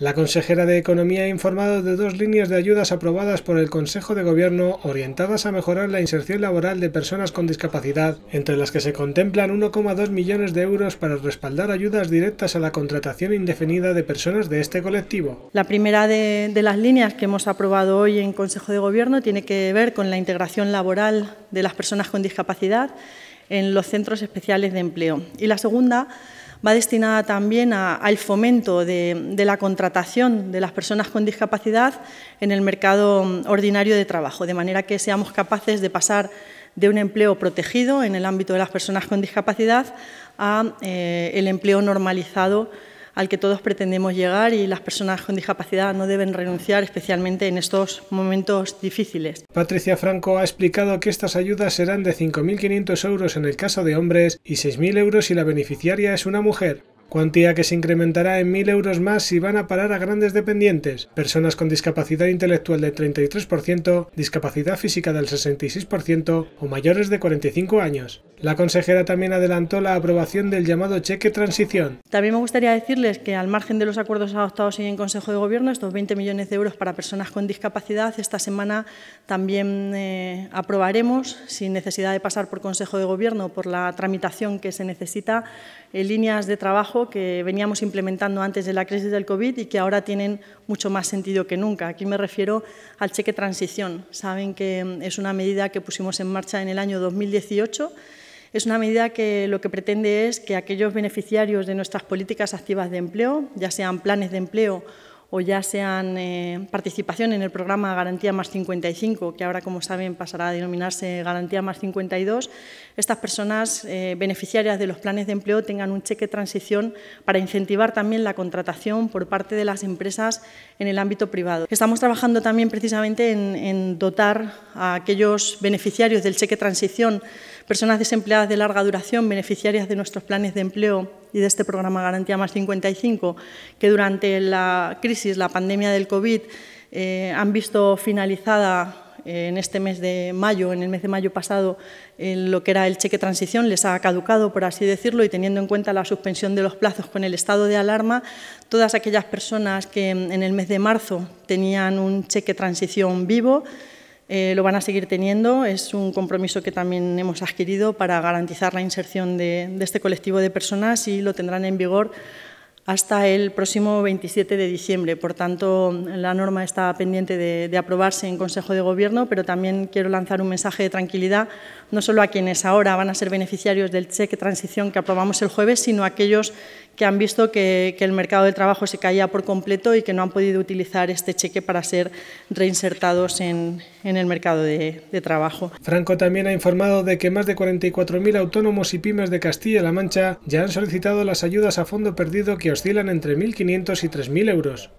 La consejera de Economía ha informado de dos líneas de ayudas aprobadas por el Consejo de Gobierno orientadas a mejorar la inserción laboral de personas con discapacidad, entre las que se contemplan 1,2 millones de euros para respaldar ayudas directas a la contratación indefinida de personas de este colectivo. La primera de, las líneas que hemos aprobado hoy en Consejo de Gobierno tiene que ver con la integración laboral de las personas con discapacidad en los centros especiales de empleo. Y la segunda va destinada también al fomento de, la contratación de las personas con discapacidad en el mercado ordinario de trabajo, de manera que seamos capaces de pasar de un empleo protegido en el ámbito de las personas con discapacidad a eh, el empleo normalizado al que todos pretendemos llegar y las personas con discapacidad no deben renunciar, especialmente en estos momentos difíciles. Patricia Franco ha explicado que estas ayudas serán de 5.500 euros en el caso de hombres y 6.000 euros si la beneficiaria es una mujer cuantía que se incrementará en 1.000 euros más si van a parar a grandes dependientes, personas con discapacidad intelectual del 33%, discapacidad física del 66% o mayores de 45 años. La consejera también adelantó la aprobación del llamado cheque transición. También me gustaría decirles que al margen de los acuerdos adoptados hoy en Consejo de Gobierno, estos 20 millones de euros para personas con discapacidad, esta semana también eh, aprobaremos, sin necesidad de pasar por Consejo de Gobierno, por la tramitación que se necesita, eh, líneas de trabajo que veníamos implementando antes de la crisis del COVID y que ahora tienen mucho más sentido que nunca. Aquí me refiero al cheque transición. Saben que mm, es una medida que pusimos en marcha en el año 2018 es una medida que lo que pretende es que aquellos beneficiarios de nuestras políticas activas de empleo, ya sean planes de empleo o ya sean eh, participación en el programa Garantía más 55, que ahora, como saben, pasará a denominarse Garantía más 52, estas personas eh, beneficiarias de los planes de empleo tengan un cheque transición para incentivar también la contratación por parte de las empresas en el ámbito privado. Estamos trabajando también precisamente en, en dotar a aquellos beneficiarios del cheque transición, personas desempleadas de larga duración, beneficiarias de nuestros planes de empleo, y de este programa Garantía Más 55, que durante la crisis, la pandemia del COVID, eh, han visto finalizada eh, en este mes de mayo, en el mes de mayo pasado, eh, lo que era el cheque transición les ha caducado, por así decirlo, y teniendo en cuenta la suspensión de los plazos con el estado de alarma, todas aquellas personas que en el mes de marzo tenían un cheque transición vivo, eh, lo van a seguir teniendo. Es un compromiso que también hemos adquirido para garantizar la inserción de, de este colectivo de personas y lo tendrán en vigor hasta el próximo 27 de diciembre. Por tanto, la norma está pendiente de, aprobarse en Consejo de Gobierno, pero también quiero lanzar un mensaje de tranquilidad, no solo a quienes ahora van a ser beneficiarios del cheque transición que aprobamos el jueves, sino a aquellos que han visto que, el mercado de trabajo se caía por completo y que no han podido utilizar este cheque para ser reinsertados en, el mercado de, de trabajo. Franco también ha informado de que más de 44.000 autónomos y pymes de Castilla-La Mancha ya han solicitado las ayudas a fondo perdido que oscilan entre 1.500 y 3.000 euros.